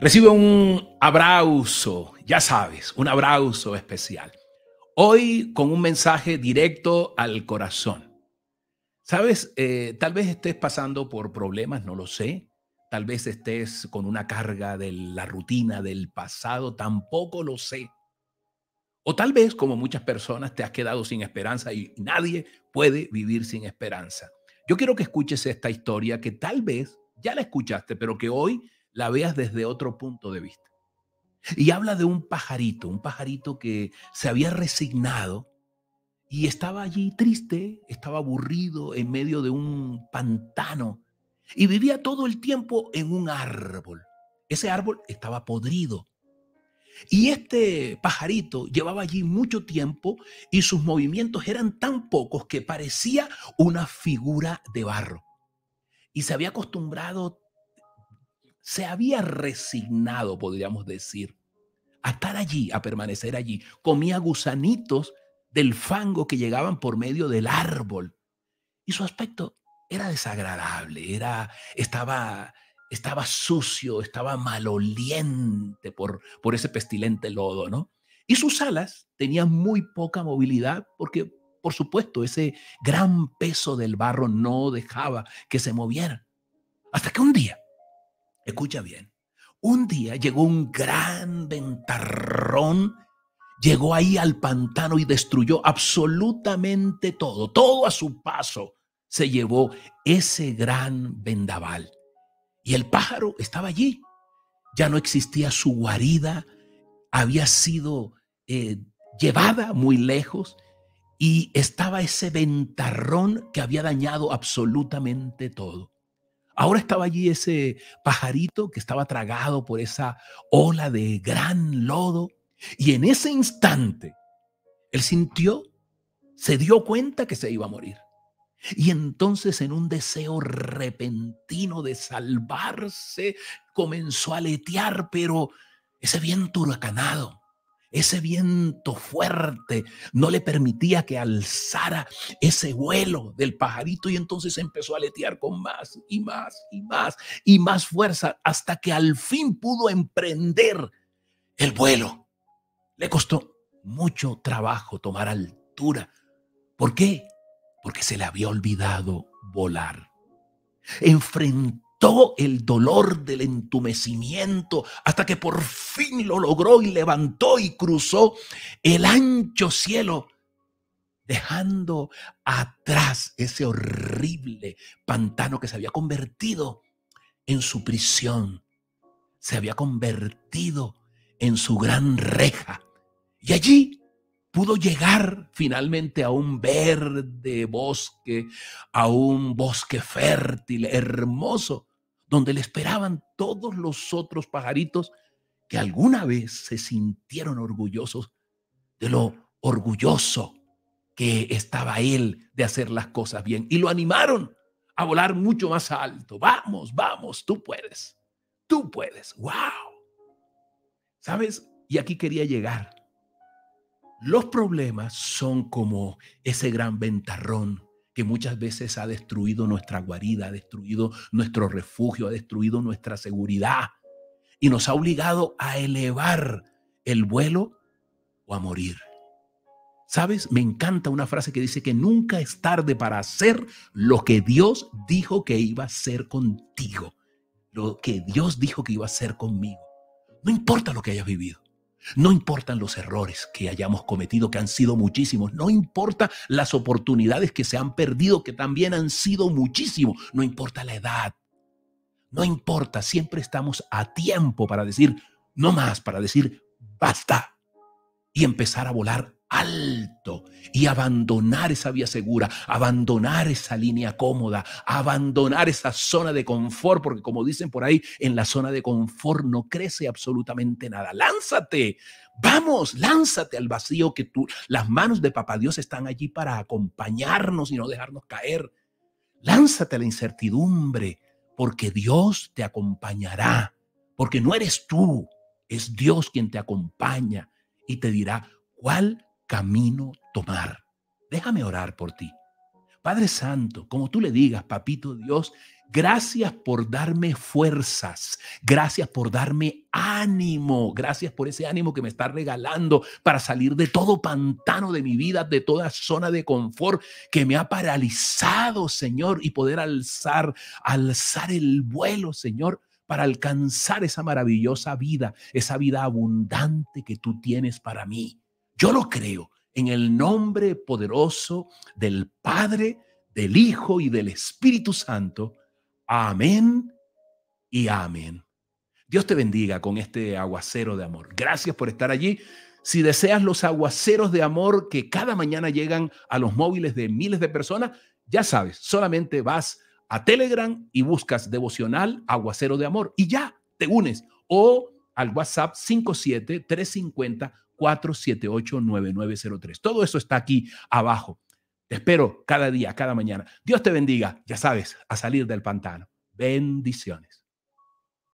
Recibe un abrazo, ya sabes, un abrazo especial. Hoy con un mensaje directo al corazón. Sabes, eh, tal vez estés pasando por problemas, no lo sé. Tal vez estés con una carga de la rutina del pasado, tampoco lo sé. O tal vez, como muchas personas, te has quedado sin esperanza y nadie puede vivir sin esperanza. Yo quiero que escuches esta historia que tal vez ya la escuchaste, pero que hoy la veas desde otro punto de vista. Y habla de un pajarito, un pajarito que se había resignado y estaba allí triste, estaba aburrido en medio de un pantano y vivía todo el tiempo en un árbol. Ese árbol estaba podrido. Y este pajarito llevaba allí mucho tiempo y sus movimientos eran tan pocos que parecía una figura de barro. Y se había acostumbrado se había resignado, podríamos decir, a estar allí, a permanecer allí. Comía gusanitos del fango que llegaban por medio del árbol. Y su aspecto era desagradable, era, estaba, estaba sucio, estaba maloliente por, por ese pestilente lodo, ¿no? Y sus alas tenían muy poca movilidad porque, por supuesto, ese gran peso del barro no dejaba que se movieran Hasta que un día Escucha bien. Un día llegó un gran ventarrón, llegó ahí al pantano y destruyó absolutamente todo, todo a su paso se llevó ese gran vendaval. Y el pájaro estaba allí. Ya no existía su guarida, había sido eh, llevada muy lejos y estaba ese ventarrón que había dañado absolutamente todo. Ahora estaba allí ese pajarito que estaba tragado por esa ola de gran lodo y en ese instante él sintió, se dio cuenta que se iba a morir. Y entonces en un deseo repentino de salvarse, comenzó a letear pero ese viento huracanado ese viento fuerte no le permitía que alzara ese vuelo del pajarito y entonces empezó a letear con más y más y más y más fuerza hasta que al fin pudo emprender el vuelo. Le costó mucho trabajo tomar altura. ¿Por qué? Porque se le había olvidado volar. Enfrentó todo el dolor del entumecimiento hasta que por fin lo logró y levantó y cruzó el ancho cielo, dejando atrás ese horrible pantano que se había convertido en su prisión, se había convertido en su gran reja. Y allí pudo llegar finalmente a un verde bosque, a un bosque fértil, hermoso, donde le esperaban todos los otros pajaritos que alguna vez se sintieron orgullosos de lo orgulloso que estaba él de hacer las cosas bien y lo animaron a volar mucho más alto. Vamos, vamos, tú puedes, tú puedes, wow. ¿Sabes? Y aquí quería llegar. Los problemas son como ese gran ventarrón que muchas veces ha destruido nuestra guarida, ha destruido nuestro refugio, ha destruido nuestra seguridad y nos ha obligado a elevar el vuelo o a morir. ¿Sabes? Me encanta una frase que dice que nunca es tarde para hacer lo que Dios dijo que iba a hacer contigo, lo que Dios dijo que iba a hacer conmigo. No importa lo que hayas vivido, no importan los errores que hayamos cometido, que han sido muchísimos. No importa las oportunidades que se han perdido, que también han sido muchísimos. No importa la edad. No importa. Siempre estamos a tiempo para decir no más, para decir basta. Y empezar a volar alto y abandonar esa vía segura, abandonar esa línea cómoda, abandonar esa zona de confort, porque como dicen por ahí, en la zona de confort no crece absolutamente nada. Lánzate, vamos, lánzate al vacío que tú, las manos de Papá Dios están allí para acompañarnos y no dejarnos caer. Lánzate a la incertidumbre, porque Dios te acompañará, porque no eres tú, es Dios quien te acompaña y te dirá cuál camino tomar. Déjame orar por ti. Padre Santo, como tú le digas, papito Dios, gracias por darme fuerzas, gracias por darme ánimo, gracias por ese ánimo que me está regalando para salir de todo pantano de mi vida, de toda zona de confort que me ha paralizado, Señor, y poder alzar, alzar el vuelo, Señor para alcanzar esa maravillosa vida, esa vida abundante que tú tienes para mí. Yo lo creo en el nombre poderoso del Padre, del Hijo y del Espíritu Santo. Amén y amén. Dios te bendiga con este aguacero de amor. Gracias por estar allí. Si deseas los aguaceros de amor que cada mañana llegan a los móviles de miles de personas, ya sabes, solamente vas a Telegram y buscas devocional aguacero de amor y ya te unes o al WhatsApp 57 350 478-9903. Todo eso está aquí abajo. Te espero cada día, cada mañana. Dios te bendiga, ya sabes, a salir del pantano. Bendiciones.